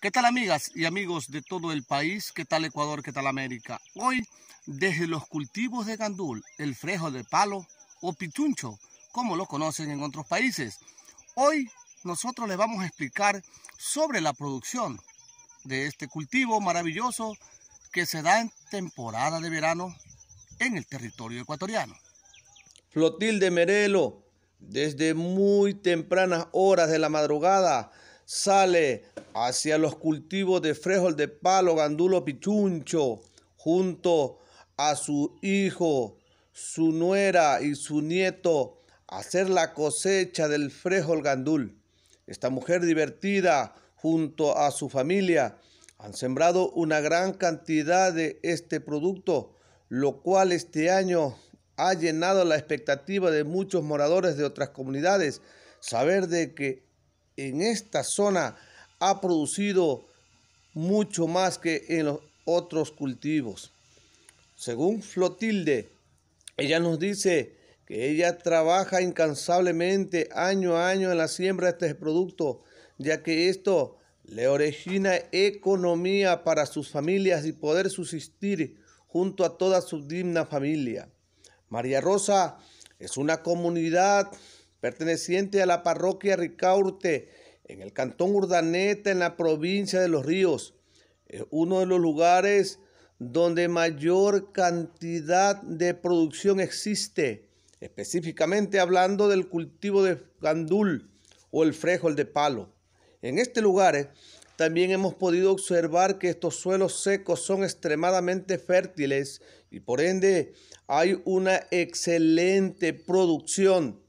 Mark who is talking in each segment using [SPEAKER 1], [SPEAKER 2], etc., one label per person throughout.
[SPEAKER 1] ¿Qué tal amigas y amigos de todo el país? ¿Qué tal Ecuador? ¿Qué tal América? Hoy, desde los cultivos de gandul, el frejo de palo o pituncho, como lo conocen en otros países. Hoy nosotros les vamos a explicar sobre la producción de este cultivo maravilloso que se da en temporada de verano en el territorio ecuatoriano. Flotil de Merelo, desde muy tempranas horas de la madrugada, sale hacia los cultivos de frijol de palo, gandulo, pichuncho, junto a su hijo, su nuera y su nieto, a hacer la cosecha del frijol gandul. Esta mujer divertida, junto a su familia, han sembrado una gran cantidad de este producto, lo cual este año ha llenado la expectativa de muchos moradores de otras comunidades. Saber de que en esta zona ha producido mucho más que en los otros cultivos. Según Flotilde, ella nos dice que ella trabaja incansablemente año a año en la siembra de este producto, ya que esto le origina economía para sus familias y poder subsistir junto a toda su digna familia. María Rosa es una comunidad perteneciente a la parroquia Ricaurte, en el cantón Urdaneta, en la provincia de Los Ríos. Es uno de los lugares donde mayor cantidad de producción existe, específicamente hablando del cultivo de gandul o el el de palo. En este lugar eh, también hemos podido observar que estos suelos secos son extremadamente fértiles y por ende hay una excelente producción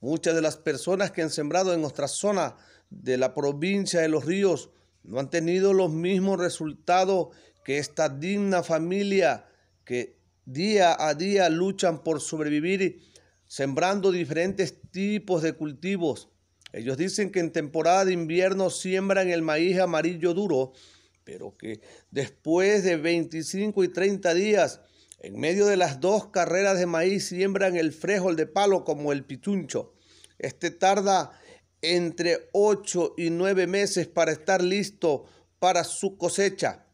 [SPEAKER 1] Muchas de las personas que han sembrado en nuestra zona de la provincia de Los Ríos no han tenido los mismos resultados que esta digna familia que día a día luchan por sobrevivir sembrando diferentes tipos de cultivos. Ellos dicen que en temporada de invierno siembran el maíz amarillo duro, pero que después de 25 y 30 días, en medio de las dos carreras de maíz, siembran el frijol de palo como el pituncho. Este tarda entre 8 y 9 meses para estar listo para su cosecha.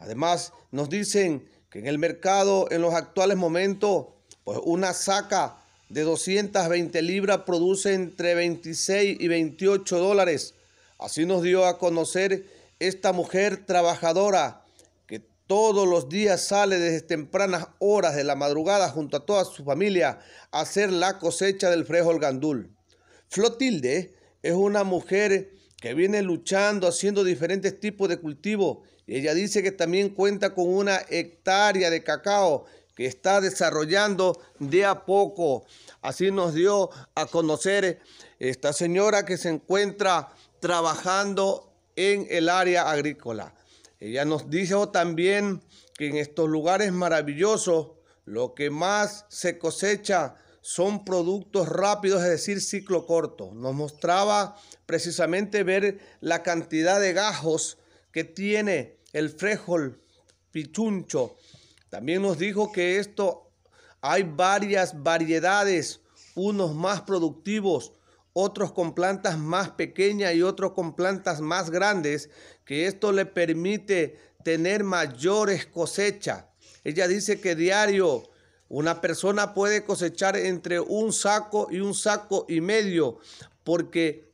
[SPEAKER 1] Además, nos dicen que en el mercado en los actuales momentos, pues una saca de 220 libras produce entre 26 y 28 dólares. Así nos dio a conocer esta mujer trabajadora que todos los días sale desde tempranas horas de la madrugada junto a toda su familia a hacer la cosecha del frijol gandul. Flotilde es una mujer que viene luchando, haciendo diferentes tipos de cultivos. Ella dice que también cuenta con una hectárea de cacao que está desarrollando de a poco. Así nos dio a conocer esta señora que se encuentra trabajando en el área agrícola. Ella nos dijo también que en estos lugares maravillosos lo que más se cosecha son productos rápidos, es decir, ciclo corto. Nos mostraba precisamente ver la cantidad de gajos que tiene el frijol pichuncho. También nos dijo que esto hay varias variedades, unos más productivos, otros con plantas más pequeñas y otros con plantas más grandes, que esto le permite tener mayores cosechas. Ella dice que diario una persona puede cosechar entre un saco y un saco y medio porque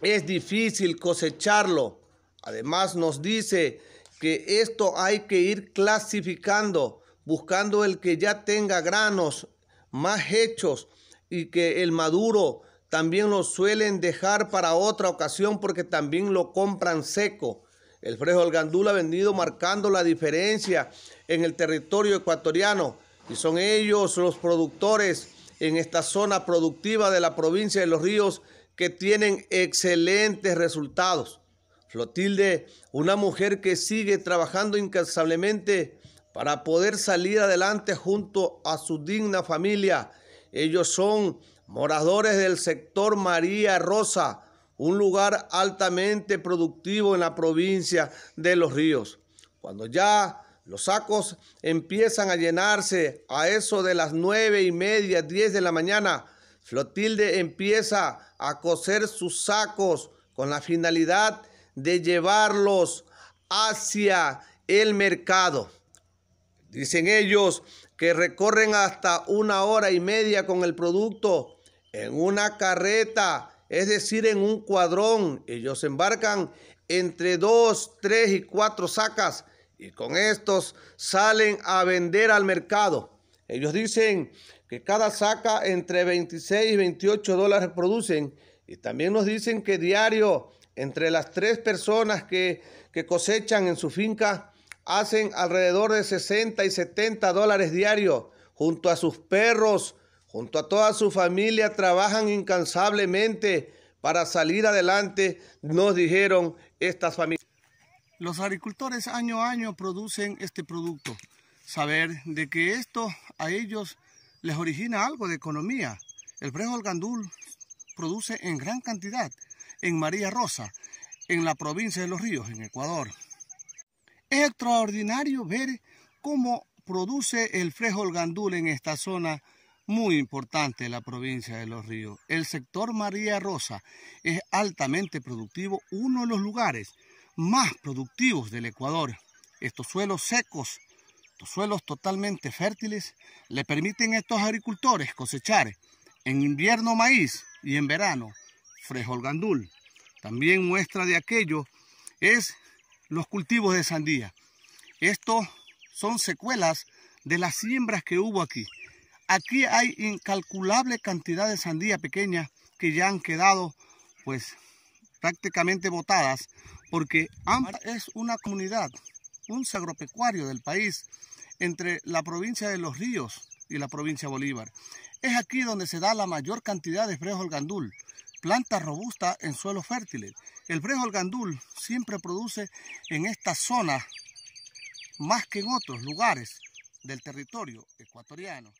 [SPEAKER 1] es difícil cosecharlo. Además nos dice que esto hay que ir clasificando, buscando el que ya tenga granos más hechos y que el maduro también lo suelen dejar para otra ocasión porque también lo compran seco. El del gandula ha venido marcando la diferencia en el territorio ecuatoriano y son ellos los productores en esta zona productiva de la provincia de Los Ríos que tienen excelentes resultados. Flotilde, una mujer que sigue trabajando incansablemente para poder salir adelante junto a su digna familia. Ellos son moradores del sector María Rosa, un lugar altamente productivo en la provincia de Los Ríos. Cuando ya los sacos empiezan a llenarse a eso de las nueve y media, diez de la mañana. Flotilde empieza a coser sus sacos con la finalidad de llevarlos hacia el mercado. Dicen ellos que recorren hasta una hora y media con el producto en una carreta, es decir, en un cuadrón. Ellos embarcan entre dos, tres y cuatro sacas y con estos salen a vender al mercado. Ellos dicen que cada saca entre 26 y 28 dólares producen. Y también nos dicen que diario entre las tres personas que, que cosechan en su finca hacen alrededor de 60 y 70 dólares diarios junto a sus perros, junto a toda su familia, trabajan incansablemente para salir adelante, nos dijeron estas familias. Los agricultores año a año producen este producto. Saber de que esto a ellos les origina algo de economía. El frijol gandul produce en gran cantidad en María Rosa, en la provincia de Los Ríos, en Ecuador. Es extraordinario ver cómo produce el frijol gandul en esta zona muy importante de la provincia de Los Ríos. El sector María Rosa es altamente productivo, uno de los lugares más productivos del Ecuador. Estos suelos secos, estos suelos totalmente fértiles, le permiten a estos agricultores cosechar en invierno maíz y en verano frijol gandul. También muestra de aquello es los cultivos de sandía. Estos son secuelas de las siembras que hubo aquí. Aquí hay incalculable cantidad de sandía pequeña que ya han quedado pues prácticamente botadas porque AMPA es una comunidad, un agropecuario del país, entre la provincia de Los Ríos y la provincia de Bolívar. Es aquí donde se da la mayor cantidad de frejol gandul, planta robusta en suelos fértiles. El brejol gandul siempre produce en esta zona más que en otros lugares del territorio ecuatoriano.